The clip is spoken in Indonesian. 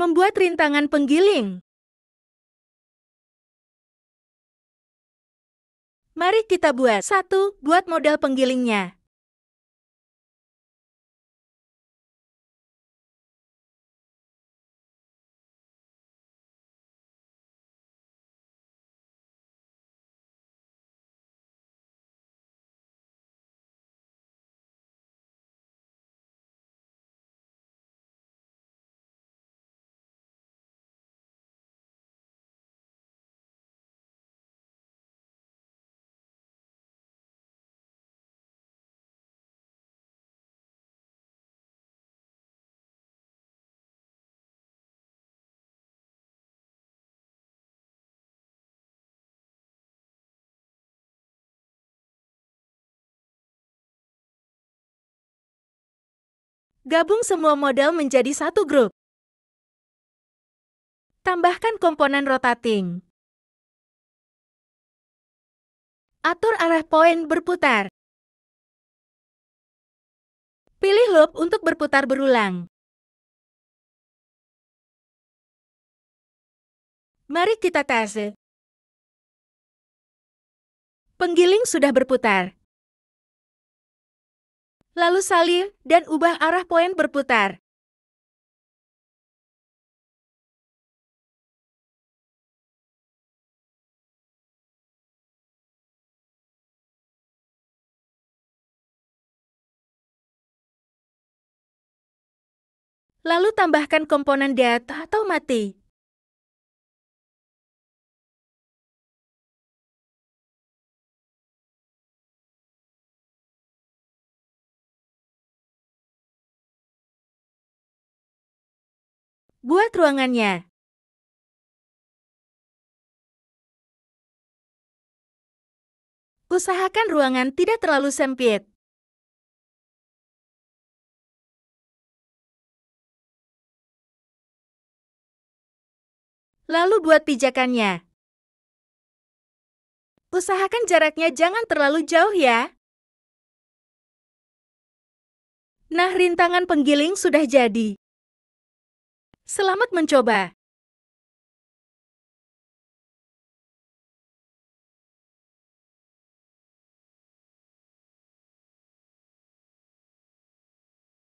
membuat rintangan penggiling. Mari kita buat. satu Buat modal penggilingnya. Gabung semua model menjadi satu grup. Tambahkan komponen rotating. Atur arah poin berputar. Pilih loop untuk berputar berulang. Mari kita tes. Penggiling sudah berputar lalu salin, dan ubah arah poin berputar. Lalu tambahkan komponen data atau mati. Buat ruangannya. Usahakan ruangan tidak terlalu sempit. Lalu buat pijakannya. Usahakan jaraknya jangan terlalu jauh ya. Nah, rintangan penggiling sudah jadi. Selamat mencoba!